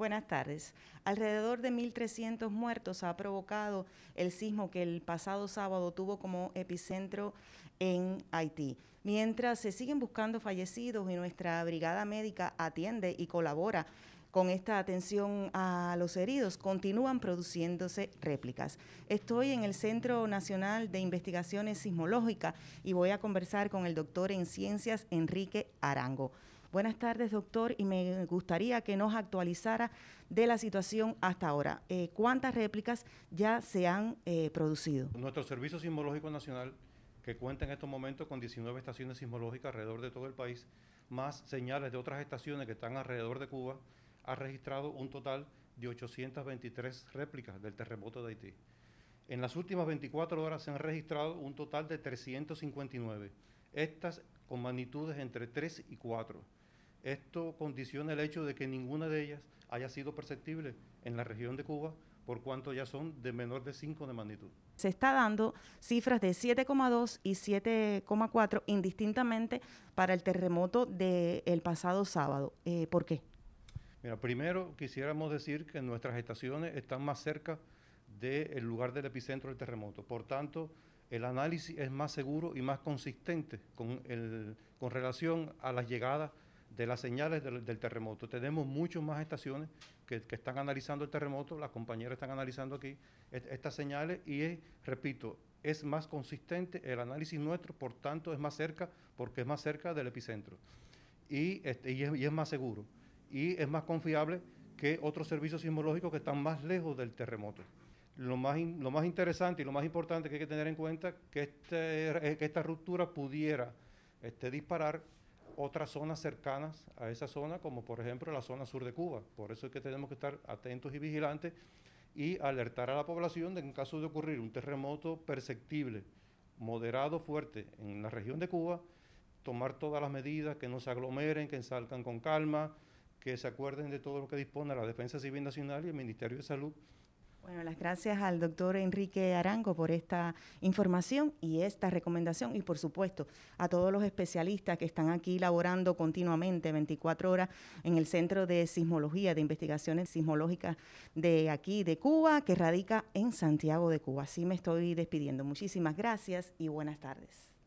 Buenas tardes. Alrededor de 1.300 muertos ha provocado el sismo que el pasado sábado tuvo como epicentro en Haití. Mientras se siguen buscando fallecidos y nuestra brigada médica atiende y colabora con esta atención a los heridos, continúan produciéndose réplicas. Estoy en el Centro Nacional de Investigaciones Sismológicas y voy a conversar con el doctor en ciencias Enrique Arango. Buenas tardes, doctor, y me gustaría que nos actualizara de la situación hasta ahora. Eh, ¿Cuántas réplicas ya se han eh, producido? Nuestro Servicio Sismológico Nacional, que cuenta en estos momentos con 19 estaciones sismológicas alrededor de todo el país, más señales de otras estaciones que están alrededor de Cuba, ha registrado un total de 823 réplicas del terremoto de Haití. En las últimas 24 horas se han registrado un total de 359, estas con magnitudes entre 3 y 4. Esto condiciona el hecho de que ninguna de ellas haya sido perceptible en la región de Cuba, por cuanto ya son de menor de 5 de magnitud. Se está dando cifras de 7,2 y 7,4 indistintamente para el terremoto del pasado sábado. Eh, ¿Por qué? Mira, primero quisiéramos decir que nuestras estaciones están más cerca del lugar del epicentro del terremoto. Por tanto, el análisis es más seguro y más consistente con, el, con relación a las llegadas de las señales del, terremoto. Tenemos muchas más estaciones que, están analizando el terremoto, las compañeras están analizando aquí estas señales y, repito, es más consistente el análisis nuestro, por tanto es más cerca, porque es más cerca del epicentro. Este, y, es, más seguro. Y es más confiable que otros servicios sismológicos que están más lejos del terremoto. Lo más, lo más interesante y lo más importante que hay que tener en cuenta que, este, que esta ruptura pudiera este, disparar otras zonas cercanas a esa zona, como por ejemplo la zona sur de Cuba. Por eso es que tenemos que estar atentos y vigilantes y alertar a la población de que en caso de ocurrir un terremoto perceptible, moderado, fuerte en la región de Cuba, tomar todas las medidas, que no se aglomeren, que salgan con calma, que se acuerden de todo lo que dispone la Defensa Civil Nacional y el Ministerio de Salud bueno, las gracias al doctor Enrique Arango por esta información y esta recomendación y por supuesto a todos los especialistas que están aquí laborando continuamente 24 horas en el Centro de Sismología, de Investigaciones Sismológicas de aquí, de Cuba, que radica en Santiago de Cuba. Así me estoy despidiendo. Muchísimas gracias y buenas tardes.